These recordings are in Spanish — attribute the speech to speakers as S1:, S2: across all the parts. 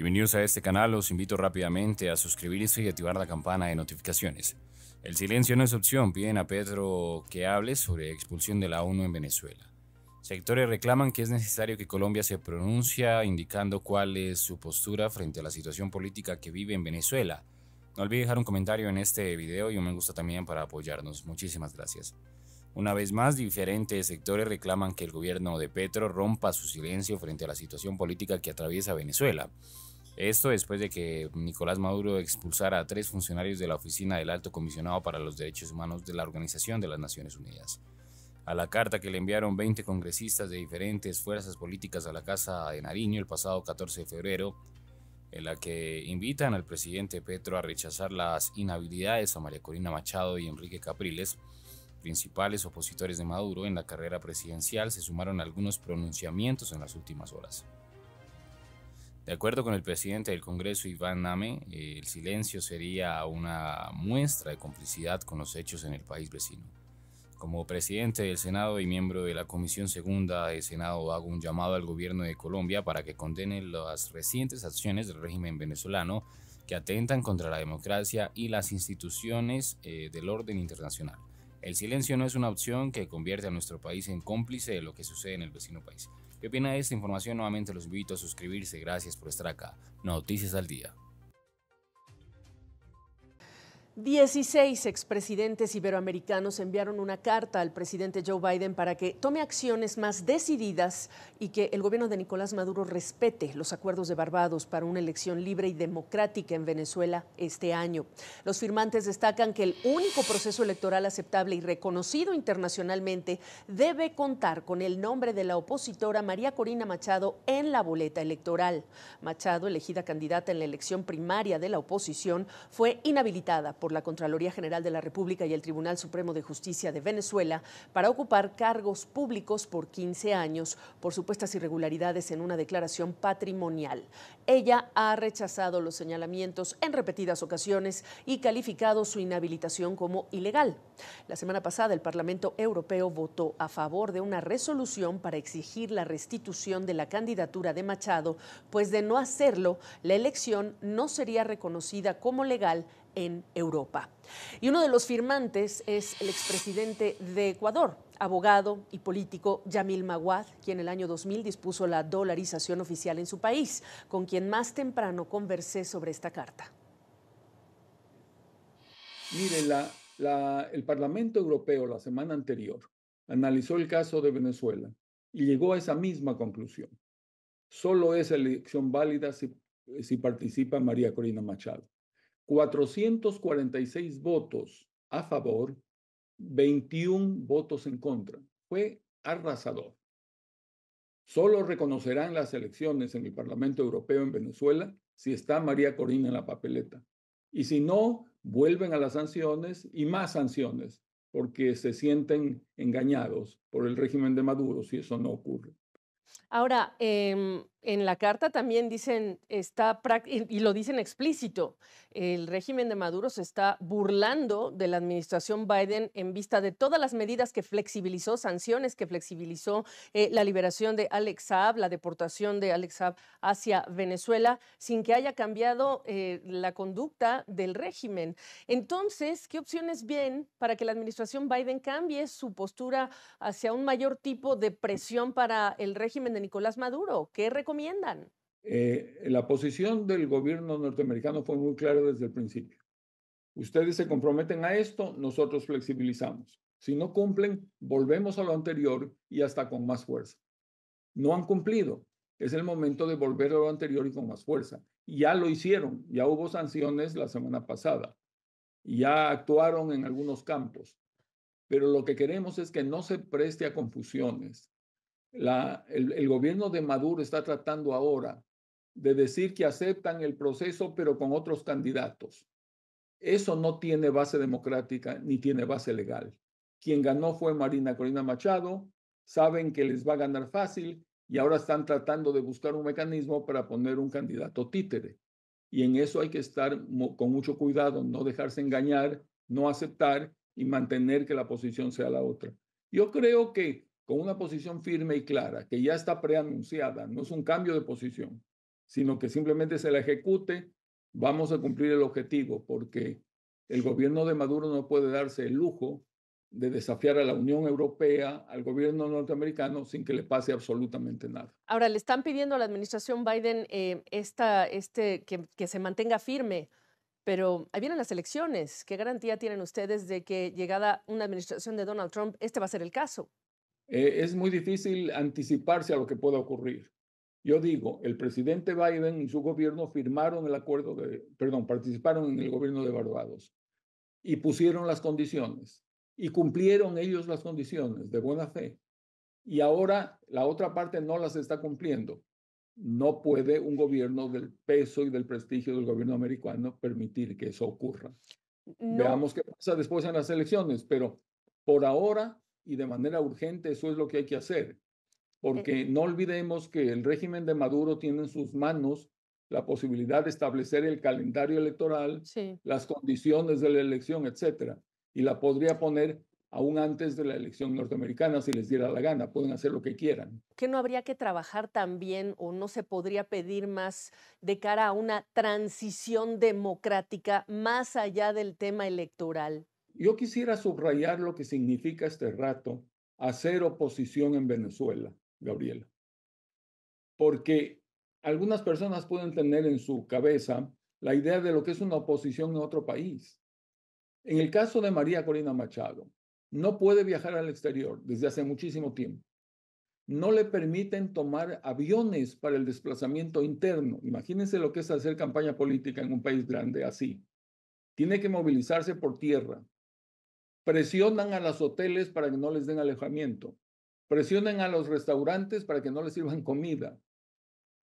S1: Bienvenidos a este canal, los invito rápidamente a suscribirse y activar la campana de notificaciones. El silencio no es opción, piden a Pedro que hable sobre expulsión de la ONU en Venezuela. Sectores reclaman que es necesario que Colombia se pronuncia indicando cuál es su postura frente a la situación política que vive en Venezuela. No olvide dejar un comentario en este video y un me gusta también para apoyarnos. Muchísimas gracias. Una vez más, diferentes sectores reclaman que el gobierno de Petro rompa su silencio frente a la situación política que atraviesa Venezuela. Esto después de que Nicolás Maduro expulsara a tres funcionarios de la oficina del alto comisionado para los derechos humanos de la Organización de las Naciones Unidas. A la carta que le enviaron 20 congresistas de diferentes fuerzas políticas a la Casa de Nariño el pasado 14 de febrero, en la que invitan al presidente Petro a rechazar las inhabilidades a María Corina Machado y Enrique Capriles, principales opositores de Maduro en la carrera presidencial, se sumaron algunos pronunciamientos en las últimas horas. De acuerdo con el presidente del Congreso, Iván Name, eh, el silencio sería una muestra de complicidad con los hechos en el país vecino. Como presidente del Senado y miembro de la Comisión Segunda del Senado, hago un llamado al gobierno de Colombia para que condene las recientes acciones del régimen venezolano que atentan contra la democracia y las instituciones eh, del orden internacional. El silencio no es una opción que convierte a nuestro país en cómplice de lo que sucede en el vecino país. ¿Qué opina de esta información? Nuevamente los invito a suscribirse. Gracias por estar acá. Noticias al día.
S2: Dieciséis expresidentes iberoamericanos enviaron una carta al presidente Joe Biden para que tome acciones más decididas y que el gobierno de Nicolás Maduro respete los acuerdos de Barbados para una elección libre y democrática en Venezuela este año. Los firmantes destacan que el único proceso electoral aceptable y reconocido internacionalmente debe contar con el nombre de la opositora María Corina Machado en la boleta electoral. Machado, elegida candidata en la elección primaria de la oposición, fue inhabilitada por la Contraloría General de la República y el Tribunal Supremo de Justicia de Venezuela para ocupar cargos públicos por 15 años por supuestas irregularidades en una declaración patrimonial. Ella ha rechazado los señalamientos en repetidas ocasiones y calificado su inhabilitación como ilegal. La semana pasada el Parlamento Europeo votó a favor de una resolución para exigir la restitución de la candidatura de Machado, pues de no hacerlo, la elección no sería reconocida como legal en Europa. Y uno de los firmantes es el expresidente de Ecuador, abogado y político Yamil Maguad, quien en el año 2000 dispuso la dolarización oficial en su país, con quien más temprano conversé sobre esta carta.
S3: Mire, el Parlamento Europeo la semana anterior analizó el caso de Venezuela y llegó a esa misma conclusión. Solo es elección válida si participa María Corina Machado. 446 votos a favor, 21 votos en contra. Fue arrasador. Solo reconocerán las elecciones en el Parlamento Europeo en Venezuela si está María Corina en la papeleta. Y si no, vuelven a las sanciones y más sanciones, porque se sienten engañados por el régimen de Maduro si eso no ocurre.
S2: Ahora, eh, en la carta también dicen, está, y lo dicen explícito, el régimen de Maduro se está burlando de la administración Biden en vista de todas las medidas que flexibilizó, sanciones que flexibilizó, eh, la liberación de Alex Saab, la deportación de Alex Saab hacia Venezuela, sin que haya cambiado eh, la conducta del régimen. Entonces, ¿qué opciones bien para que la administración Biden cambie su postura hacia un mayor tipo de presión para el régimen de Nicolás Maduro? ¿Qué
S3: eh, la posición del gobierno norteamericano fue muy clara desde el principio. Ustedes se comprometen a esto, nosotros flexibilizamos. Si no cumplen, volvemos a lo anterior y hasta con más fuerza. No han cumplido. Es el momento de volver a lo anterior y con más fuerza. Ya lo hicieron, ya hubo sanciones la semana pasada, ya actuaron en algunos campos, pero lo que queremos es que no se preste a confusiones el, el gobierno de Maduro está tratando ahora de decir que aceptan el proceso, pero con otros candidatos. Eso no tiene base democrática ni tiene base legal. Quien ganó fue Marina Corina Machado, saben que les va a ganar fácil y ahora están tratando de buscar un mecanismo para poner un candidato títere. Y en eso hay que estar con mucho cuidado, no dejarse engañar, no aceptar y mantener que la posición sea la otra. Yo creo que con una posición firme y clara, que ya está preanunciada, no es un cambio de posición, sino que simplemente se la ejecute, vamos a cumplir el objetivo, porque el gobierno de Maduro no puede darse el lujo de desafiar a la Unión Europea, al gobierno norteamericano, sin que le pase absolutamente nada.
S2: Ahora, le están pidiendo a la administración Biden eh, este, que, que, se mantenga firme, pero ahí vienen las elecciones. ¿Qué garantía tienen ustedes de que llegada una administración de Donald Trump, este va a ser el caso?
S3: Eh, es muy difícil anticiparse a lo que pueda ocurrir. Yo digo, el presidente Biden y su gobierno firmaron el acuerdo de, perdón, participaron en el gobierno de Barbados y pusieron las condiciones y cumplieron ellos las condiciones de buena fe. Y ahora la otra parte no las está cumpliendo. No puede un gobierno del peso y del prestigio del gobierno americano permitir que eso ocurra. Veamos qué pasa después en las elecciones, pero por ahora y de manera urgente eso es lo que hay que hacer, eh, porque no olvidemos que el régimen de Maduro tiene en sus manos la posibilidad de establecer el calendario electoral, las condiciones de la elección, etcétera, y la podría poner aún antes de la elección norteamericana, si les diera la gana, pueden hacer lo que quieran.
S2: ¿Qué no habría que trabajar también o no se podría pedir más de cara a una transición democrática más allá del tema electoral?
S3: Yo quisiera subrayar lo que significa este rato hacer oposición en Venezuela, Gabriela. Porque algunas personas pueden tener en su cabeza la idea de lo que es una oposición en otro país. En el caso de María Corina Machado, no puede viajar al exterior desde hace muchísimo tiempo. No le permiten tomar aviones para el desplazamiento interno. Imagínense lo que es hacer campaña política en un país grande así. Tiene que movilizarse por tierra, presionan a los hoteles para que no les den alejamiento presionan a los restaurantes para que no les sirvan comida.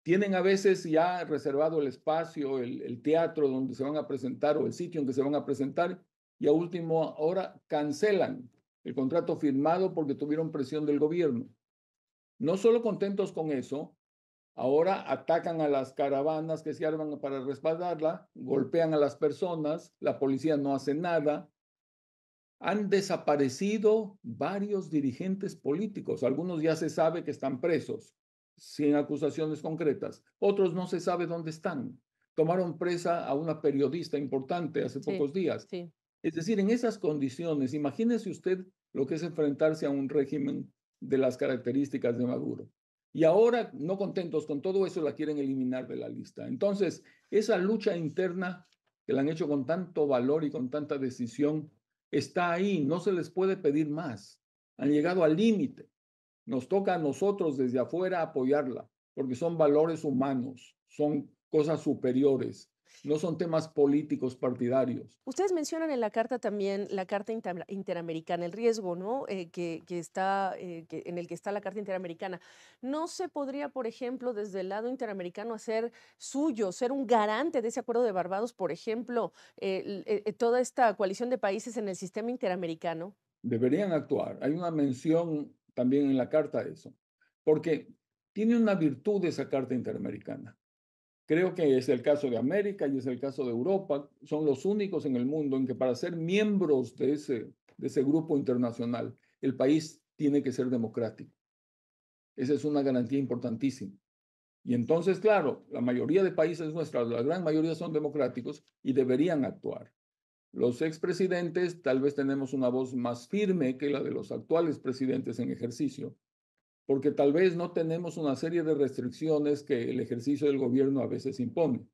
S3: Tienen a veces ya reservado el espacio, el, teatro donde se van a presentar o el sitio en que se van a presentar y a último hora cancelan el contrato firmado porque tuvieron presión del gobierno. No solo contentos con eso, Ahora atacan a las caravanas que se arman para respaldarla, golpean a las personas, la policía no hace nada, han desaparecido varios dirigentes políticos. Algunos ya se sabe que están presos, sin acusaciones concretas. Otros no se sabe dónde están. Tomaron presa a una periodista importante hace pocos días. Es decir, en esas condiciones, imagínese usted lo que es enfrentarse a un régimen de las características de Maduro. Y ahora, no contentos con todo eso, la quieren eliminar de la lista. Entonces, esa lucha interna que la han hecho con tanto valor y con tanta decisión está ahí, no se les puede pedir más. Han llegado al límite. Nos toca a nosotros desde afuera apoyarla, porque son valores humanos, son cosas superiores no son temas políticos partidarios.
S2: Ustedes mencionan en la carta también la Carta Interamericana, el riesgo ¿no? Eh, eh, que, en el que está la Carta Interamericana. ¿No se podría, por ejemplo, desde el lado interamericano hacer suyo, ser un garante de ese acuerdo de Barbados, por ejemplo, eh, toda esta coalición de países en el sistema interamericano?
S3: Deberían actuar. Hay una mención también en la carta de eso, porque tiene una virtud esa carta interamericana Creo que es el caso de América y es el caso de Europa. Son los únicos en el mundo en que para ser miembros de ese, de ese grupo internacional, el país tiene que ser democrático. Esa es una garantía importantísima. Y entonces, claro, la mayoría de países nuestros, la gran mayoría son democráticos y deberían actuar. Los expresidentes tal vez tenemos una voz más firme que la de los actuales presidentes en ejercicio, porque tal vez no tenemos una serie de restricciones que el ejercicio del gobierno a veces impone.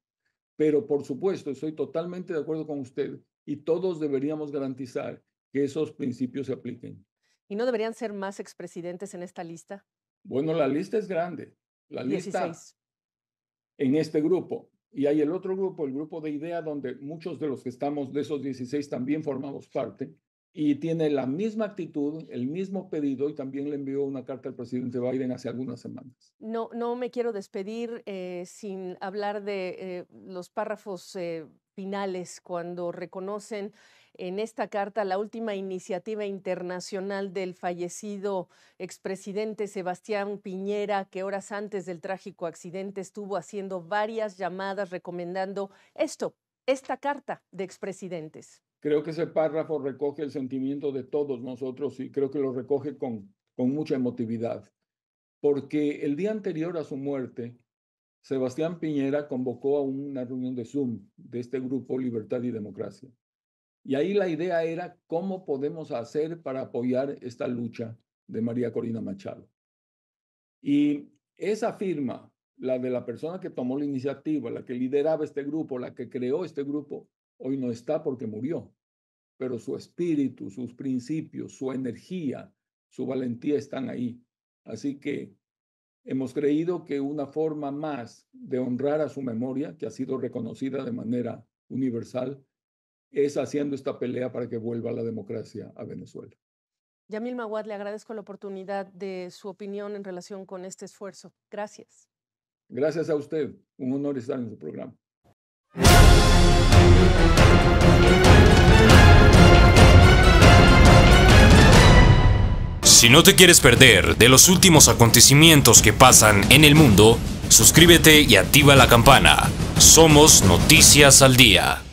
S3: Pero por supuesto, estoy totalmente de acuerdo con usted y todos deberíamos garantizar que esos principios se apliquen.
S2: ¿Y no deberían ser más expresidentes en esta lista?
S3: Bueno, la lista es grande. La 16. en este grupo. Y hay el otro grupo, el grupo de idea, donde muchos de los que estamos de esos 16 también formamos parte y tiene la misma actitud, el mismo pedido y también le envió una carta al presidente Biden hace algunas semanas.
S2: No, no me quiero despedir eh, sin hablar de eh, los párrafos eh, finales cuando reconocen en esta carta la última iniciativa internacional del fallecido expresidente Sebastián Piñera, que horas antes del trágico accidente estuvo haciendo varias llamadas recomendando esto, esta carta de expresidentes.
S3: Creo que ese párrafo recoge el sentimiento de todos nosotros y creo que lo recoge con, con mucha emotividad, porque el día anterior a su muerte, Sebastián Piñera convocó a una reunión de Zoom de este grupo Libertad y Democracia. Y ahí la idea era cómo podemos hacer para apoyar esta lucha de María Corina Machado. Y esa firma la de la persona que tomó la iniciativa, la que lideraba este grupo, la que creó este grupo, hoy no está porque murió, pero su espíritu, sus principios, su energía, su valentía están ahí. Así que hemos creído que una forma más de honrar a su memoria, que ha sido reconocida de manera universal, es haciendo esta pelea para que vuelva la democracia a Venezuela.
S2: Yamil Maguad, le agradezco la oportunidad de su opinión en relación con este esfuerzo. Gracias.
S3: Gracias a usted. Un honor estar en su programa.
S1: Si no te quieres perder de los últimos acontecimientos que pasan en el mundo, suscríbete y activa la campana. Somos Noticias al Día.